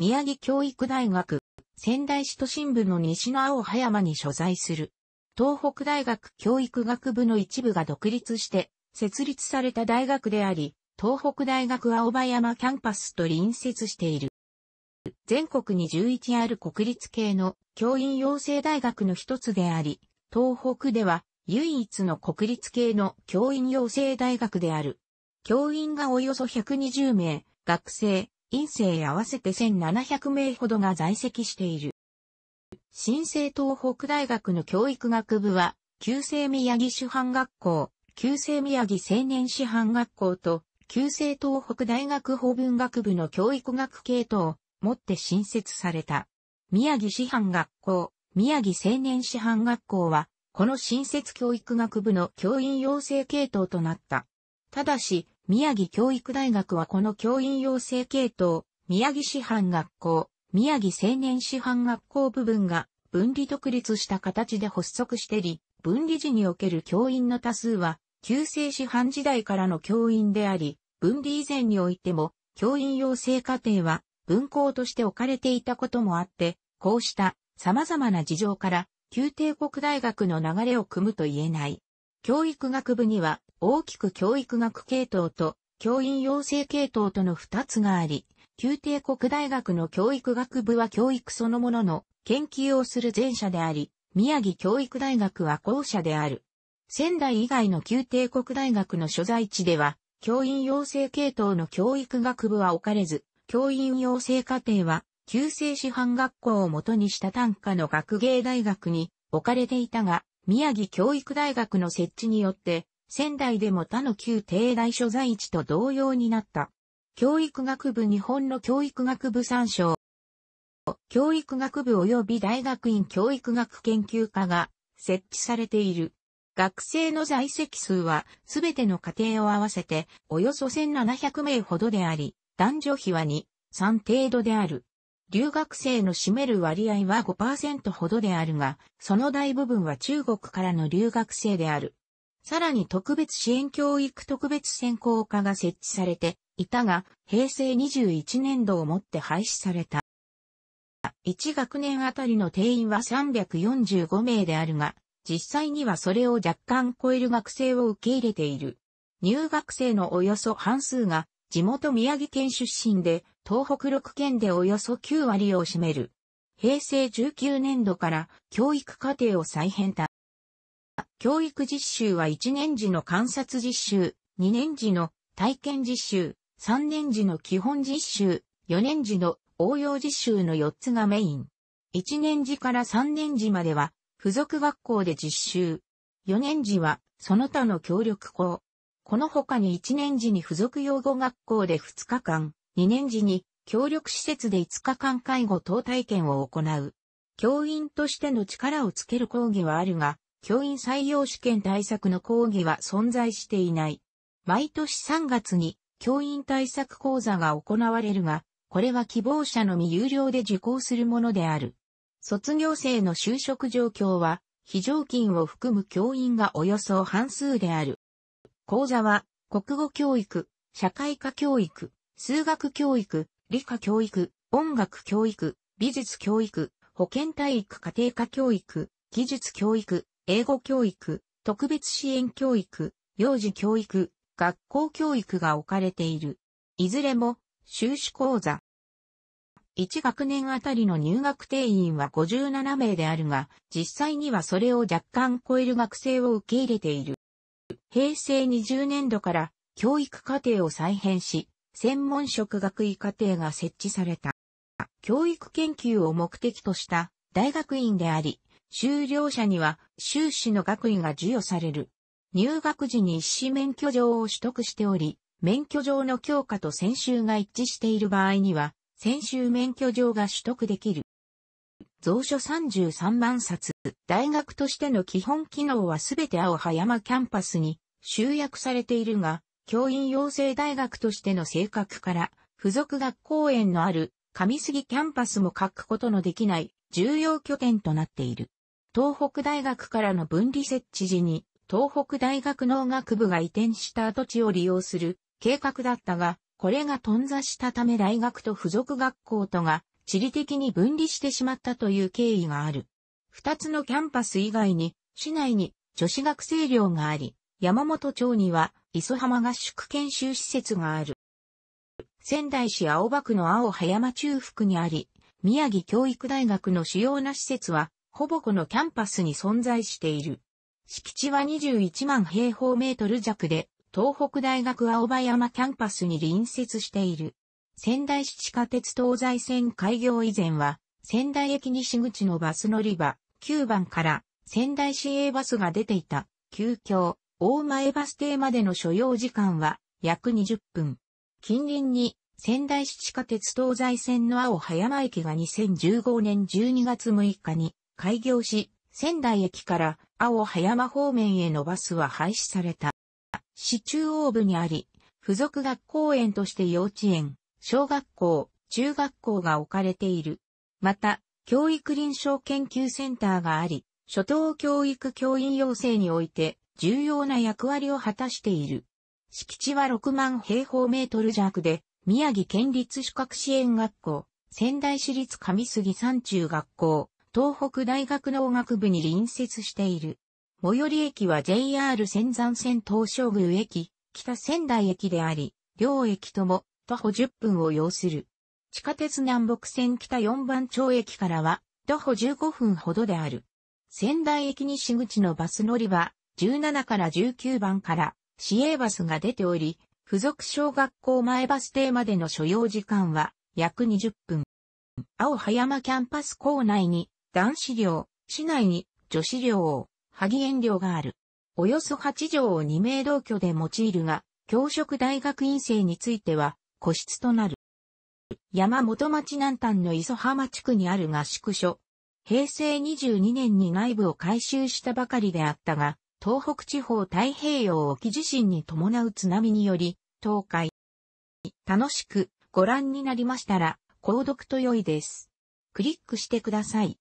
宮城教育大学、仙台市都心部の西の青葉山に所在する。東北大学教育学部の一部が独立して設立された大学であり、東北大学青葉山キャンパスと隣接している。全国に11ある国立系の教員養成大学の一つであり、東北では唯一の国立系の教員養成大学である。教員がおよそ120名、学生院生合わせて1700名ほどが在籍している。新生東北大学の教育学部は、旧制宮城師範学校、旧制宮城青年師範学校と、旧制東北大学法文学部の教育学系統を持って新設された。宮城師範学校、宮城青年師範学校は、この新設教育学部の教員養成系統となった。ただし、宮城教育大学はこの教員養成系統、宮城師範学校、宮城青年師範学校部分が分離独立した形で発足してり、分離時における教員の多数は、旧制師範時代からの教員であり、分離以前においても、教員養成課程は分校として置かれていたこともあって、こうした様々な事情から、旧帝国大学の流れを組むと言えない。教育学部には、大きく教育学系統と教員養成系統との二つがあり、宮帝国大学の教育学部は教育そのものの研究をする前者であり、宮城教育大学は後者である。仙台以外の宮帝国大学の所在地では、教員養成系統の教育学部は置かれず、教員養成課程は、旧制師範学校をもとにした単価の学芸大学に置かれていたが、宮城教育大学の設置によって、仙台でも他の旧帝大所在地と同様になった。教育学部日本の教育学部参照。教育学部及び大学院教育学研究科が設置されている。学生の在籍数はすべての家庭を合わせておよそ1700名ほどであり、男女比は2、3程度である。留学生の占める割合は5%ほどであるが、その大部分は中国からの留学生である。さらに特別支援教育特別専攻科が設置されていたが、平成21年度をもって廃止された。1学年あたりの定員は345名であるが、実際にはそれを若干超える学生を受け入れている。入学生のおよそ半数が地元宮城県出身で、東北6県でおよそ9割を占める。平成19年度から教育課程を再編た。教育実習は1年時の観察実習、2年時の体験実習、3年時の基本実習、4年時の応用実習の4つがメイン。1年時から3年時までは、付属学校で実習。4年時は、その他の協力校。この他に1年時に付属養護学校で2日間、2年時に協力施設で5日間介護等体験を行う。教員としての力をつける講義はあるが、教員採用試験対策の講義は存在していない。毎年3月に教員対策講座が行われるが、これは希望者のみ有料で受講するものである。卒業生の就職状況は、非常勤を含む教員がおよそ半数である。講座は、国語教育、社会科教育、数学教育、理科教育、音楽教育、美術教育、保健体育家庭科教育、技術教育、英語教育、特別支援教育、幼児教育、学校教育が置かれている。いずれも、修士講座。1学年あたりの入学定員は57名であるが、実際にはそれを若干超える学生を受け入れている。平成20年度から教育課程を再編し、専門職学位課程が設置された。教育研究を目的とした大学院であり、修了者には修士の学位が授与される。入学時に一士免許状を取得しており、免許状の強化と専修が一致している場合には、専修免許状が取得できる。蔵書33万冊。大学としての基本機能はすべて青葉山キャンパスに集約されているが、教員養成大学としての性格から、付属学校園のある上杉キャンパスも書くことのできない重要拠点となっている。東北大学からの分離設置時に、東北大学農学部が移転した跡地を利用する計画だったが、これが頓挫したため大学と付属学校とが地理的に分離してしまったという経緯がある。二つのキャンパス以外に、市内に女子学生寮があり、山本町には磯浜合宿研修施設がある。仙台市青葉区の青葉山中腹にあり、宮城教育大学の主要な施設はほぼこのキャンパスに存在している。敷地は21万平方メートル弱で、東北大学青葉山キャンパスに隣接している。仙台市地下鉄東西線開業以前は、仙台駅西口のバス乗り場、9番から仙台市営バスが出ていた、急遽、大前バス停までの所要時間は約20分。近隣に仙台市地下鉄東西線の青葉山駅が2015年12月6日に開業し、仙台駅から青葉山方面へのバスは廃止された。市中央部にあり、付属学校園として幼稚園、小学校、中学校が置かれている。また、教育臨床研究センターがあり、初等教育教員養成において重要な役割を果たしている。敷地は6万平方メートル弱で、宮城県立資格支援学校、仙台市立上杉山中学校、東北大学農学部に隣接している。最寄り駅は JR 仙山線東照宮駅、北仙台駅であり、両駅とも徒歩10分を要する。地下鉄南北線北4番町駅からは徒歩15分ほどである。仙台駅西口のバス乗り場17から19番から市営バスが出ており、付属小学校前バス停までの所要時間は約20分。青葉山キャンパス構内に男子寮、市内に女子寮、を、萩園寮がある。およそ8畳を2名同居で用いるが、教職大学院生については個室となる。山本町南端の磯浜地区にある合宿所。平成22年に内部を改修したばかりであったが、東北地方太平洋沖地震に伴う津波により、倒壊。楽しくご覧になりましたら、購読と良いです。クリックしてください。